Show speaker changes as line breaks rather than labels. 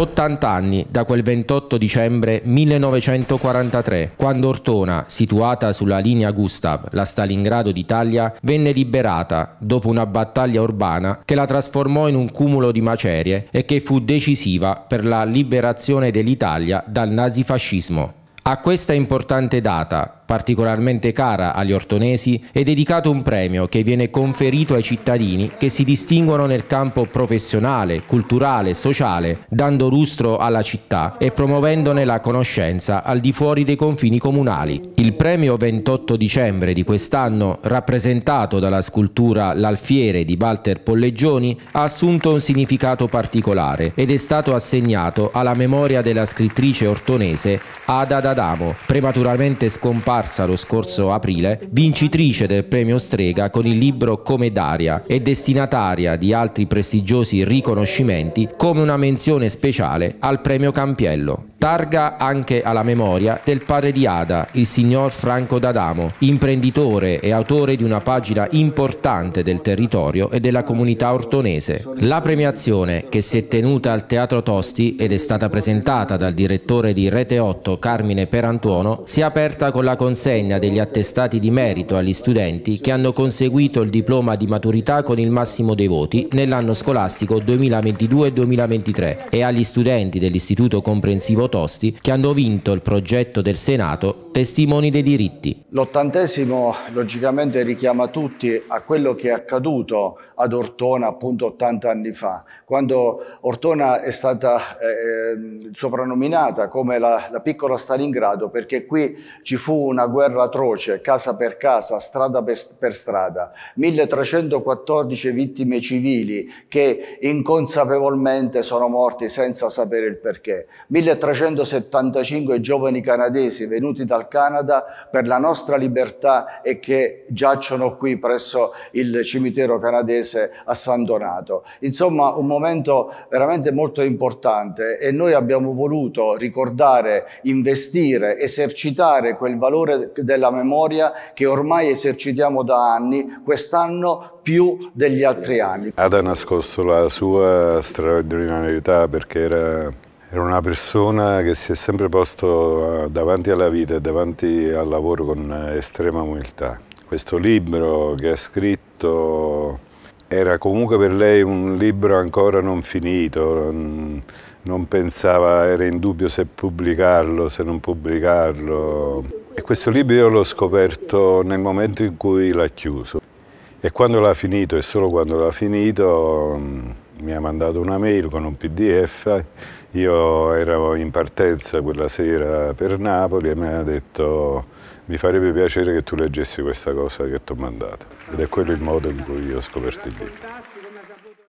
80 anni da quel 28 dicembre 1943, quando Ortona, situata sulla linea Gustav, la Stalingrado d'Italia, venne liberata dopo una battaglia urbana che la trasformò in un cumulo di macerie e che fu decisiva per la liberazione dell'Italia dal nazifascismo. A questa importante data, particolarmente cara agli ortonesi, è dedicato un premio che viene conferito ai cittadini che si distinguono nel campo professionale, culturale, sociale, dando lustro alla città e promuovendone la conoscenza al di fuori dei confini comunali. Il premio 28 dicembre di quest'anno, rappresentato dalla scultura L'Alfiere di Walter Polleggioni, ha assunto un significato particolare ed è stato assegnato alla memoria della scrittrice ortonese Ada D'Adamo, prematuramente scomparsa comparsa lo scorso aprile, vincitrice del premio Strega con il libro Come Daria e destinataria di altri prestigiosi riconoscimenti come una menzione speciale al premio Campiello. Targa anche alla memoria del padre di Ada, il signor Franco D'Adamo, imprenditore e autore di una pagina importante del territorio e della comunità ortonese. La premiazione, che si è tenuta al Teatro Tosti ed è stata presentata dal direttore di Rete 8 Carmine Perantuono, si è aperta con la consegna degli attestati di merito agli studenti che hanno conseguito il diploma di maturità con il massimo dei voti nell'anno scolastico 2022-2023 e agli studenti dell'Istituto Comprensivo Tosti che hanno vinto il progetto del Senato Testimoni dei diritti.
L'ottantesimo logicamente richiama tutti a quello che è accaduto ad Ortona appunto 80 anni fa, quando Ortona è stata eh, soprannominata come la, la piccola Stalingrado perché qui ci fu una guerra atroce, casa per casa, strada per, per strada, 1314 vittime civili che inconsapevolmente sono morti senza sapere il perché, 1314 375 giovani canadesi venuti dal Canada per la nostra libertà e che giacciono qui presso il cimitero canadese a San Donato. Insomma, un momento veramente molto importante e noi abbiamo voluto ricordare, investire, esercitare quel valore della memoria che ormai esercitiamo da anni, quest'anno più degli altri anni.
Ada ha nascosto la sua straordinarietà perché era era una persona che si è sempre posto eh, davanti alla vita e davanti al lavoro con eh, estrema umiltà. Questo libro che ha scritto era comunque per lei un libro ancora non finito, non pensava, era in dubbio se pubblicarlo, se non pubblicarlo. E questo libro io l'ho scoperto nel momento in cui l'ha chiuso. E quando l'ha finito, e solo quando l'ha finito, mm, mi ha mandato una mail con un pdf, io ero in partenza quella sera per Napoli e mi ha detto mi farebbe piacere che tu leggessi questa cosa che ti ho mandato ed è quello il modo in cui io ho scoperto il libro.